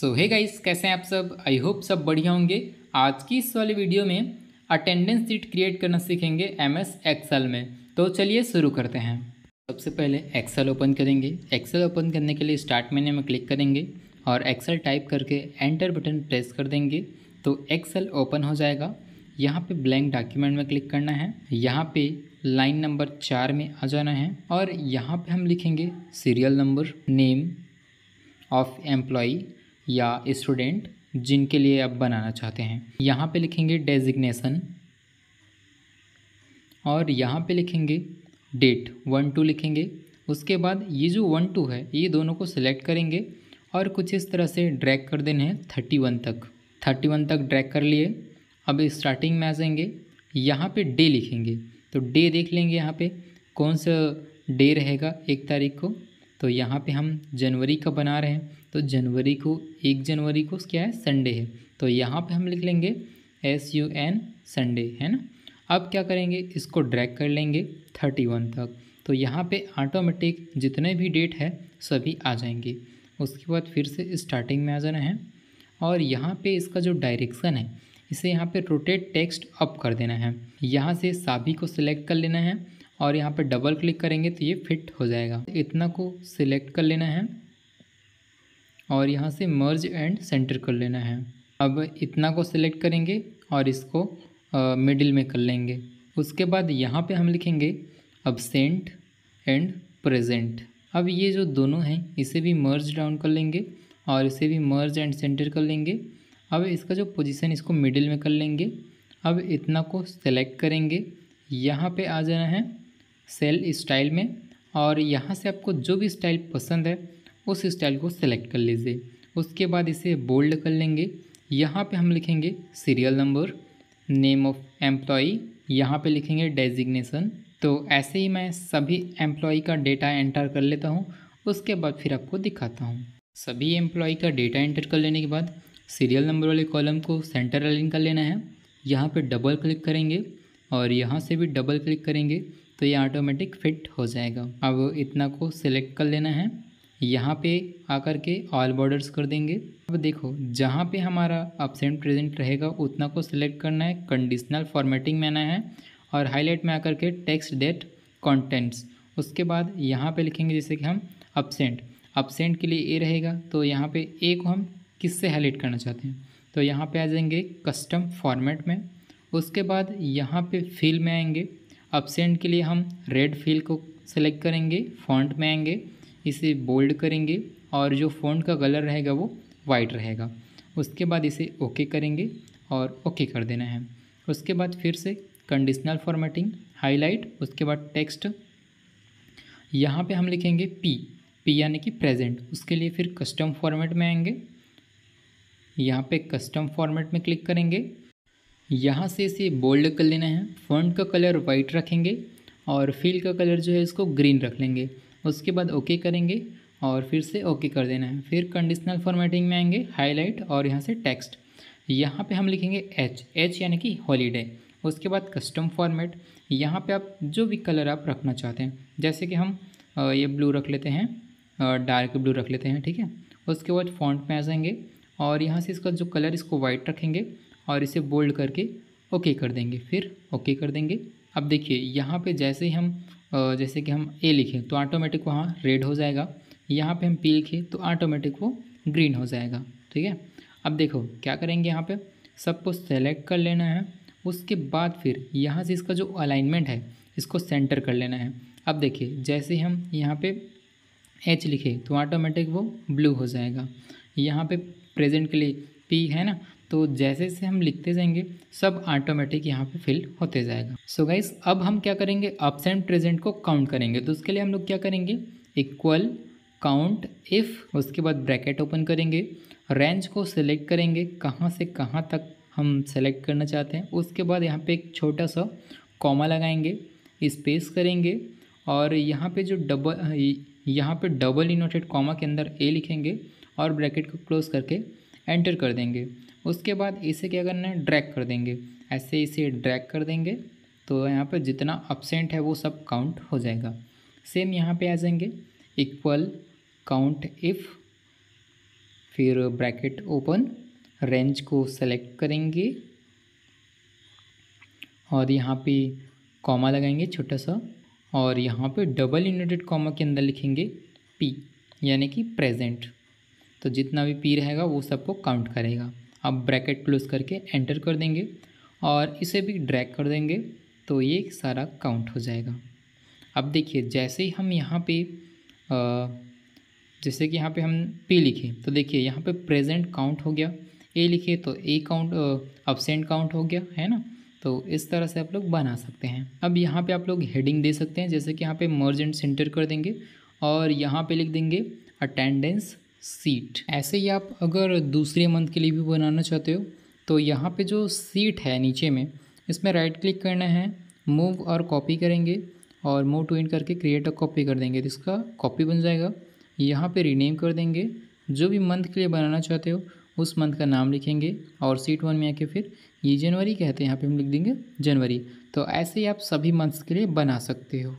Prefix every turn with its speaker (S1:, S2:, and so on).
S1: सो hey guys कैसे हैं आप सब आई होप सब बढ़िया होंगे आज की इस वाले वीडियो में अटेंडेंस सीट क्रिएट करना सीखेंगे एम एस एक्सल में तो चलिए शुरू करते हैं सबसे पहले एक्सेल ओपन करेंगे एक्सेल ओपन करने के लिए स्टार्ट मेन्यू में क्लिक करेंगे और एक्सेल टाइप करके एंटर बटन प्रेस कर देंगे तो एक्सेल ओपन हो जाएगा यहाँ पे ब्लैंक डॉक्यूमेंट में क्लिक करना है यहाँ पे लाइन नंबर चार में आ जाना है और यहाँ पे हम लिखेंगे serial number name of employee या स्टूडेंट जिनके लिए आप बनाना चाहते हैं यहाँ पे लिखेंगे डेजिग्नेशन और यहाँ पे लिखेंगे डेट वन टू लिखेंगे उसके बाद ये जो वन टू है ये दोनों को सिलेक्ट करेंगे और कुछ इस तरह से ड्रैग कर देने हैं थर्टी वन तक थर्टी वन तक ड्रैग कर लिए अब स्टार्टिंग में आ जाएंगे यहाँ पे डे लिखेंगे तो डे देख लेंगे यहाँ पे कौन सा डे रहेगा एक तारीख को तो यहाँ पे हम जनवरी का बना रहे हैं तो जनवरी को एक जनवरी को क्या है संडे है तो यहाँ पे हम लिख लेंगे एस यू एन संडे है ना अब क्या करेंगे इसको ड्रैग कर लेंगे थर्टी वन तक तो यहाँ पे ऑटोमेटिक जितने भी डेट है सभी आ जाएंगे उसके बाद फिर से स्टार्टिंग में आ जाना है और यहाँ पर इसका जो डायरेक्शन है इसे यहाँ पर रोटेट टेक्स्ट अप कर देना है यहाँ से साभी को सिलेक्ट कर लेना है और यहाँ पर डबल क्लिक करेंगे तो ये फिट हो जाएगा इतना को सिलेक्ट कर लेना है और यहाँ से मर्ज एंड सेंटर कर लेना है अब इतना को सिलेक्ट करेंगे और इसको मिडिल में कर लेंगे उसके बाद यहाँ पे हम लिखेंगे अबसेंट एंड प्रेजेंट अब ये जो दोनों हैं इसे भी मर्ज डाउन कर लेंगे और इसे भी मर्ज एंड सेंटर कर लेंगे अब इसका जो पोजीशन इसको मिडिल में कर लेंगे अब इतना को सेलेक्ट करेंगे यहाँ पे आ जाना है सेल स्टाइल में और यहाँ से आपको जो भी स्टाइल पसंद है उस स्टाइल को सेलेक्ट कर लीजिए उसके बाद इसे बोल्ड कर लेंगे यहाँ पे हम लिखेंगे serial number name of employee यहाँ पे लिखेंगे डेजिग्नेशन तो ऐसे ही मैं सभी एम्प्लॉय का डेटा एंटर कर लेता हूँ उसके बाद फिर आपको दिखाता हूँ सभी एम्प्लॉई का डेटा एंटर कर लेने के बाद सीरियल नंबर वाले कॉलम को सेंटर अलाइन कर लेना है यहाँ पर डबल क्लिक करेंगे और यहाँ से भी डबल क्लिक करेंगे तो ये ऑटोमेटिक फिट हो जाएगा अब इतना को सिलेक्ट कर लेना है यहाँ पे आकर के ऑल बॉर्डर्स कर देंगे अब देखो जहाँ पे हमारा अपसेंट प्रेजेंट रहेगा उतना को सिलेक्ट करना है कंडीशनल फॉर्मेटिंग में आना है और हाईलाइट में आकर के टेक्स्ट डेट कॉन्टेंट्स उसके बाद यहाँ पे लिखेंगे जैसे कि हम अपसेंट अपसेंट के लिए ए रहेगा तो यहाँ पे ए को हम किससे हाईलाइट करना चाहते हैं तो यहाँ पर आ जाएंगे कस्टम फॉर्मेट में उसके बाद यहाँ पर फिल में आएंगे अपसेंट के लिए हम रेड फील को सेलेक्ट करेंगे फॉन्ट में आएंगे इसे बोल्ड करेंगे और जो फॉन्ट का कलर रहेगा वो वाइट रहेगा उसके बाद इसे ओके करेंगे और ओके कर देना है उसके बाद फिर से कंडीशनल फॉर्मेटिंग हाईलाइट उसके बाद टेक्स्ट यहाँ पे हम लिखेंगे पी पी यानी कि प्रेजेंट उसके लिए फिर कस्टम फॉर्मेट में आएंगे यहाँ पे कस्टम फॉर्मेट में क्लिक करेंगे यहाँ से इसे बोल्ड कर लेना है फ्रंट का कलर वाइट रखेंगे और फील का कलर जो है इसको ग्रीन रख लेंगे उसके बाद ओके करेंगे और फिर से ओके कर देना है फिर कंडीशनल फॉर्मेटिंग में आएंगे हाईलाइट और यहाँ से टेक्स्ट यहाँ पे हम लिखेंगे एच एच यानी कि हॉलीडे उसके बाद कस्टम फॉर्मेट यहाँ पे आप जो भी कलर आप रखना चाहते हैं जैसे कि हम ये ब्लू रख लेते हैं डार्क ब्लू रख लेते हैं ठीक है उसके बाद फॉन्ट में आ जाएंगे और यहाँ से इसका जो कलर इसको वाइट रखेंगे और इसे बोल्ड करके ओके कर देंगे फिर ओके कर देंगे अब देखिए यहाँ पे जैसे ही हम जैसे कि हम ए लिखें तो ऑटोमेटिक वहाँ रेड हो जाएगा यहाँ पे हम पी लिखें तो ऑटोमेटिक वो ग्रीन हो जाएगा ठीक है अब देखो क्या करेंगे यहाँ पे सबको सेलेक्ट कर लेना है उसके बाद फिर यहाँ से इसका जो अलाइनमेंट है इसको सेंटर कर लेना है अब देखिए जैसे हम यहाँ पर एच लिखे तो ऑटोमेटिक वो ब्लू हो जाएगा यहाँ पे प्रेजेंट के लिए पी है ना तो जैसे जैसे हम लिखते जाएंगे सब ऑटोमेटिक यहाँ पे फिल होते जाएगा सो so गाइस अब हम क्या करेंगे अपसेंट प्रेजेंट को काउंट करेंगे तो उसके लिए हम लोग क्या करेंगे इक्वल काउंट इफ़ उसके बाद ब्रैकेट ओपन करेंगे रेंज को सिलेक्ट करेंगे कहाँ से कहाँ तक हम सेलेक्ट करना चाहते हैं उसके बाद यहाँ पे एक छोटा सा कॉमा लगाएंगे स्पेस करेंगे और यहाँ पे जो डबल यहाँ पे डबल इनोटेड कॉमा के अंदर ए लिखेंगे और ब्रैकेट को क्लोज करके एंटर कर देंगे उसके बाद इसे क्या करना है ड्रैग कर देंगे ऐसे इसे ड्रैग कर देंगे तो यहाँ पर जितना अपसेंट है वो सब काउंट हो जाएगा सेम यहाँ पे आ जाएंगे इक्वल काउंट इफ़ फिर ब्रैकेट ओपन रेंज को सेलेक्ट करेंगे और यहाँ पे कॉमा लगाएंगे छोटा सा और यहाँ पे डबल यूनिटेड कॉमा के अंदर लिखेंगे पी यानी कि प्रेजेंट तो जितना भी पी रहेगा वो सबको काउंट करेगा आप ब्रैकेट क्लोज करके एंटर कर देंगे और इसे भी ड्रैग कर देंगे तो ये सारा काउंट हो जाएगा अब देखिए जैसे ही हम यहाँ पे जैसे कि यहाँ पे हम पी लिखे तो देखिए यहाँ पे प्रेजेंट काउंट हो गया ए लिखे तो ए काउंट अपसेंट काउंट हो गया है ना तो इस तरह से आप लोग बना सकते हैं अब यहाँ पे आप लोग हेडिंग दे सकते हैं जैसे कि यहाँ पे मर्ज एंड सेंटर कर देंगे और यहाँ पे लिख देंगे अटेंडेंस सीट ऐसे ही आप अगर दूसरे मंथ के लिए भी बनाना चाहते हो तो यहाँ पे जो सीट है नीचे में इसमें राइट क्लिक करना है मूव और कॉपी करेंगे और मूव टू इन करके क्रिएट अ कॉपी कर देंगे तो इसका कॉपी बन जाएगा यहाँ पे रीनेम कर देंगे जो भी मंथ के लिए बनाना चाहते हो उस मंथ का नाम लिखेंगे और सीट वन में आके फिर ये जनवरी कहते हैं यहाँ पे हम लिख देंगे जनवरी तो ऐसे ही आप सभी मंथ्स के लिए बना सकते हो